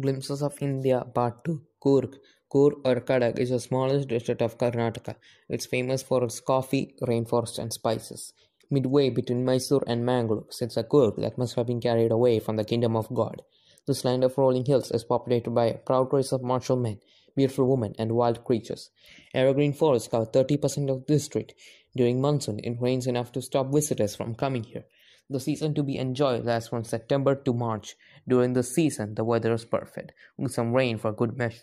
Glimpses of India Part 2 Kurk Kur or Kadak is the smallest district of Karnataka. It's famous for its coffee, rainforest, and spices. Midway between Mysore and Mangalore sits a Kurk that must have been carried away from the kingdom of God. This land of rolling hills is populated by a proud race of martial men, beautiful women, and wild creatures. Evergreen forests cover 30% of the district. During monsoon, it rains enough to stop visitors from coming here the season to be enjoyed lasts from September to March. During the season, the weather is perfect, with some rain for good measure.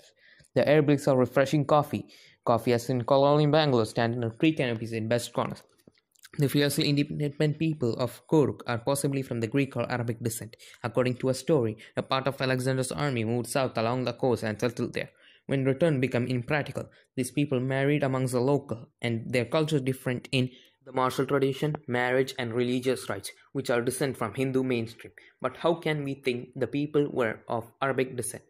The air breaks are refreshing coffee. Coffee has been colonial in Bangalore, standing on tree canopies in best corners. The fiercely independent people of Kuruk are possibly from the Greek or Arabic descent. According to a story, a part of Alexander's army moved south along the coast and settled there. When return became impractical, these people married amongst the local, and their culture different in the martial tradition, marriage, and religious rites, which are descent from Hindu mainstream. But how can we think the people were of Arabic descent?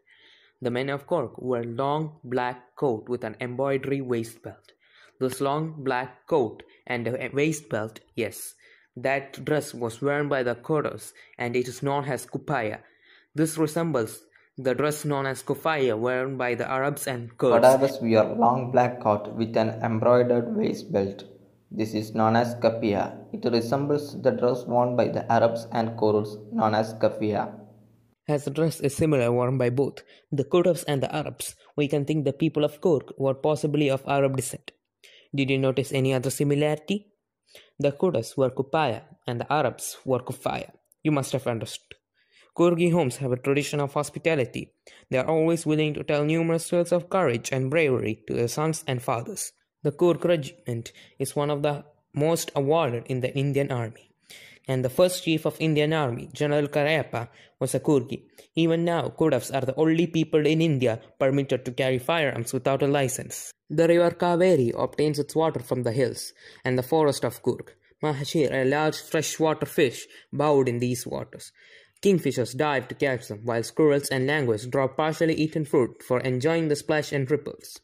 The men of Cork wore long black coat with an embroidery waist belt. This long black coat and a waist belt, yes, that dress was worn by the Kurds and it is known as kupaya. This resembles the dress known as kufaya worn by the Arabs and Kurds. What we wear long black coat with an embroidered waist belt. This is known as kafia. It resembles the dress worn by the Arabs and Kurds, known as kafia. As the dress is similar worn by both the Kurds and the Arabs, we can think the people of Kurk were possibly of Arab descent. Did you notice any other similarity? The Kurds were Kupaya and the Arabs were Kufaya. You must have understood. Kurgi homes have a tradition of hospitality. They are always willing to tell numerous tales of courage and bravery to their sons and fathers. The Kurk Regiment is one of the most awarded in the Indian Army. And the first chief of Indian Army, General Karayappa, was a Kurgi. Even now, Kurdavs are the only people in India permitted to carry firearms without a license. The river Kaveri obtains its water from the hills and the forest of Kurg. Mahashir, a large freshwater fish, bowed in these waters. Kingfishers dive to catch them, while squirrels and langurs drop partially eaten fruit for enjoying the splash and ripples.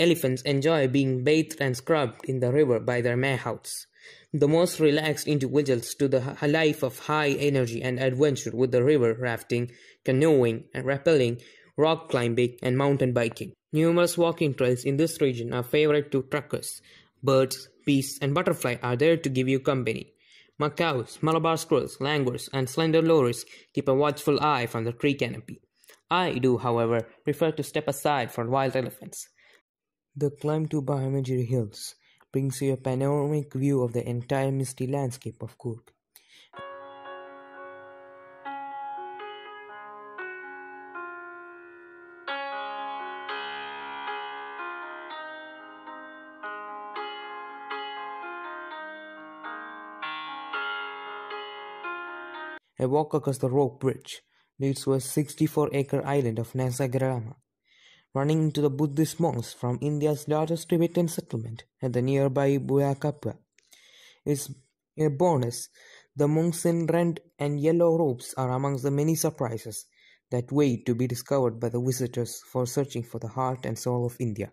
Elephants enjoy being bathed and scrubbed in the river by their mahouts. the most relaxed individuals to the life of high energy and adventure with the river rafting, canoeing, and rappelling, rock climbing, and mountain biking. Numerous walking trails in this region are favorite to truckers. Birds, bees, and butterfly are there to give you company. Macaws, Malabar squirrels, langurs, and slender lorises keep a watchful eye from the tree canopy. I do, however, prefer to step aside for wild elephants. The climb to Bahamagiri Hills brings you a panoramic view of the entire misty landscape of Coorg. A walk across the rope bridge leads to a 64 acre island of Nasagrama running into the Buddhist monks from India's largest Tibetan settlement at the nearby Buakapwa It's a bonus. The monks in red and yellow robes are amongst the many surprises that wait to be discovered by the visitors for searching for the heart and soul of India.